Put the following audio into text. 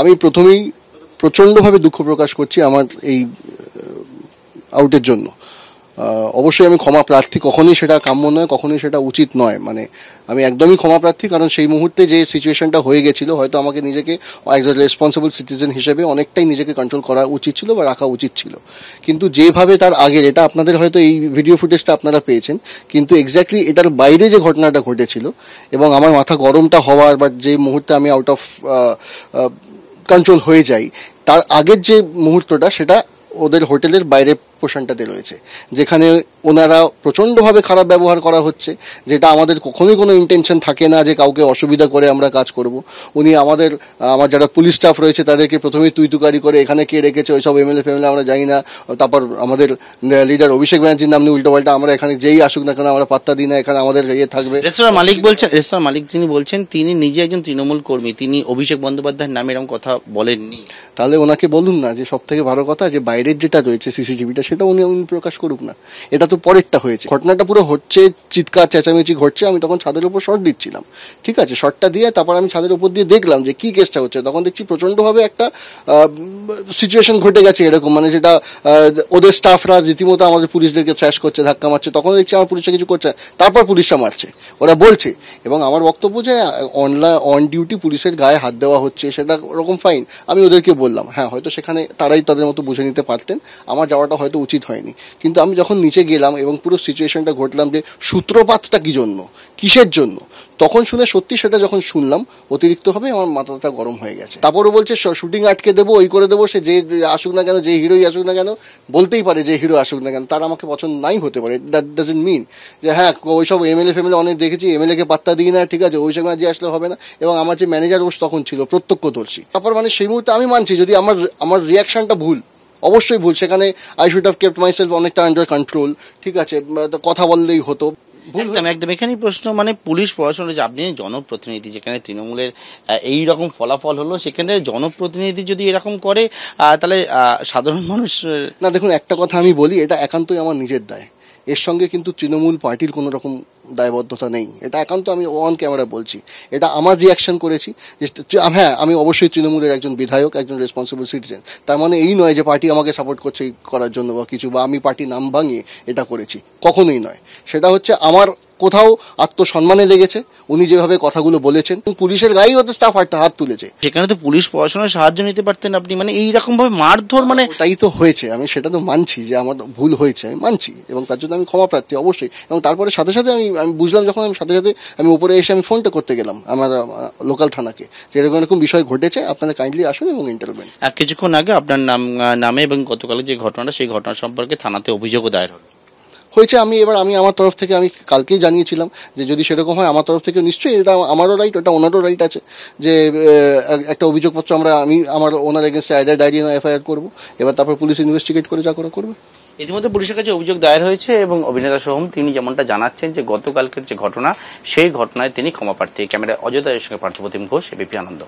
আমি প্রথমেই প্রচণ্ডভাবে দুঃখ প্রকাশ করছি আমার এই আউটের জন্য অবশ্যই আমি ক্ষমা প্রার্থী কখনোই সেটা কাম্য নয় কখনোই সেটা উচিত নয় মানে আমি একদমই ক্ষমা প্রার্থী কারণ সেই মুহূর্তে যে সিচুয়েশনটা হয়ে গেছিল হয়তো আমাকে নিজেকে একজন রেসপন্সিবল সিটিজেন হিসেবে অনেকটাই নিজেকে কন্ট্রোল করা উচিত ছিল বা রাখা উচিত ছিল কিন্তু যেভাবে তার আগের এটা আপনাদের হয়তো এই ভিডিও ফুটেজটা আপনারা পেয়েছেন কিন্তু এক্স্যাক্টলি এটার বাইরে যে ঘটনাটা ঘটেছিল এবং আমার মাথা গরমটা হওয়ার বা যে মুহূর্তে আমি আউট অফ কন্ট্রোল হয়ে যায় তার আগের যে মুহূর্তটা সেটা ওদের হোটেলের বাইরে পোর্শনটাতে রয়েছে যেখানে ওনারা প্রচণ্ডভাবে খারাপ ব্যবহার করা হচ্ছে যেটা আমাদের কখনোই কোনো ইন্টেনশন থাকে না যে কাউকে অসুবিধা করে আমরা কাজ করব উনি আমাদের আমার যারা পুলিশ স্টাফ রয়েছে তাদেরকে প্রথমেই তুইতুকারি করে এখানে কে রেখেছে ওইসব এমএলএ ফেমএলএ আমরা জানি না তারপর আমাদের লিডার অভিষেক ব্যানার্জির নামে উল্টোপাল্টা আমরা এখানে যেই আসুক না কেন আমরা পাত্তা দিই না এখানে আমাদের ইয়ে থাকবে রেস্তোরাঁ মালিক বলছেন রেস্তোরাঁ মালিক যিনি বলছেন তিনি নিজে একজন তৃণমূল কর্মী তিনি অভিষেক বন্দ্যোপাধ্যায়ের নামে এরকম কথা বলেননি তাহলে ওনাকে বলুন না যে সব থেকে ভালো কথা যে বাইরের যেটা রয়েছে সিসিটিভিটা সেটা উনি উনি প্রকাশ করুক না এটা তো পরেরটা হয়েছে ঘটনাটা পুরো হচ্ছে চিৎকার চেঁচামেচি ঘটছে আমি তখন ছাদের উপর শর্ট দিচ্ছিলাম ঠিক আছে শর্টটা দিয়ে তারপর আমি ছাদের উপর দিয়ে দেখলাম যে কি কেসটা হচ্ছে তখন দেখছি প্রচণ্ডভাবে একটা সিচুয়েশন ঘটে গেছে এরকম মানে যেটা ওদের স্টাফরা রীতিমতো আমাদের পুলিশদেরকে ফ্র্যাশ করছে ধাক্কা মারছে তখন দেখছি আমার পুলিশে কিছু করছে তারপর পুলিশরা মারছে ওরা বলছে এবং আমার বক্তব্য যে অনলাইন অন ডিউটি পুলিশের গায়ে হাত দেওয়া হচ্ছে সেটা ওরকম ফাইন আমি ওদেরকে বললাম হ্যাঁ হয়তো সেখানে তারাই তাদের মতো বুঝে নিতে পারতেন আমার যাওয়াটা হয়তো উচিত হয়নি কিন্তু আমি যখন নিচে গেলাম এবং পুরো সিচুয়েশনটা ঘটলাম যে সূত্রপাতটা কি জন্য কিসের জন্য তখন শুনে সত্যি সেটা যখন শুনলাম অতিরিক্তভাবে আমার মাথাটা গরম হয়ে গেছে তারপরে বলছে শুটিং আটকে দেবো ওই করে দেবো সে যে আসুক না কেন যে হিরোই আসুক না কেন বলতেই পারে যে হিরো আসুক না কেন তার আমাকে পছন্দ নাই হতে পারে দ্যাট ডাজেন্ট মিন যে হ্যাঁ ওইসব এমএলএ ফেমএলএ অনেক দেখেছি কে পাত্তা দিই না ঠিক আছে ওই সময় যে আসলে হবে না এবং আমার যে ম্যানেজার ওস তখন ছিল প্রত্যক্ষদর্শী তারপর মানে সেই মুহূর্তে আমি মানছি যদি আমার আমার রিয়াকশনটা ভুল অবশ্যই ভুল সেখানে I should have kept myself অনেকটা আন্ডার কন্ট্রোল ঠিক আছে কথা বললেই হতো একদম একদম এখানেই প্রশ্ন মানে পুলিশ পড়াশোনা যে আপনি জনপ্রতিনিধি যেখানে তৃণমূলের এই রকম ফলাফল হলো সেখানে জনপ্রতিনিধি যদি এরকম করে তাহলে সাধারণ মানুষ না দেখুন একটা কথা আমি বলি এটা একান্তই আমার নিজের দায় এর সঙ্গে কিন্তু তৃণমূল পার্টির কোনো রকম দায়বদ্ধতা নেই এটা একান্ত আমি অন ক্যামেরা বলছি এটা আমার রিয়াকশন করেছি যে হ্যাঁ আমি অবশ্যই তৃণমূলের একজন বিধায়ক একজন রেসপন্সিবল সিটিজেন তার মানে এই নয় যে পার্টি আমাকে সাপোর্ট করছে করার জন্য বা কিছু বা আমি পার্টি নাম ভাঙিয়ে এটা করেছি কখনোই নয় সেটা হচ্ছে আমার কোথাও আত্মসম্মানে লেগেছে উনি যেভাবে কথাগুলো বলেছেন পুলিশের গায়েই হতে স্টাফ হাত তুলেছে সেখানে তো পুলিশ প্রশাসনের সাহায্য নিতে পারতেন আপনি মানে এইরকম ভাবে মারধর মানে তাই তো হয়েছে আমি সেটা তো মানছি যে আমার ভুল হয়েছে আমি মানছি এবং তার জন্য আমি ক্ষমা প্রার্থী অবশ্যই এবং তারপরে সাথে সাথে আমি আমি বুঝলাম যখন আমি সাথে সাথে আমি উপরে এসে আমি ফোনটা করতে গেলাম আমার লোকাল থানাকে যে এরকম এরকম বিষয় ঘটেছে আপনারা কাইন্ডলি আসুন এবং এক কিছুক্ষণ আগে আপনার নাম নামে এবং গতকালের যে ঘটনাটা সেই ঘটনা সম্পর্কে থানাতে অভিযোগও দায়ের হলো হয়েছে আমি এবার আমি আমার তরফ থেকে আমি কালকেই জানিয়েছিলাম যে যদি সেরকম হয় আমার তরফ থেকে নিশ্চয়ই এটা আমারও রাইট ওটা ওনারও রাইট আছে যে একটা অভিযোগপত্র আমরা আমি আমার ওনার এগেনস্টে আইডার ডায়েরি এফআইআর করবো এবার তারপর পুলিশ ইনভেস্টিগেট করে যা করা করবে ইতিমধ্যে পুলিশের কাছে অভিযোগ দায়ের হয়েছে এবং অভিনেতা সোহম তিনি যেমনটা জানাচ্ছেন যে গতকালকের যে ঘটনা সেই ঘটনায় তিনি ক্ষমা প্রার্থী ক্যামেরা অযোধ্যা সঙ্গে পার্থপ্রতিম ঘোষ এবিপি আনন্দ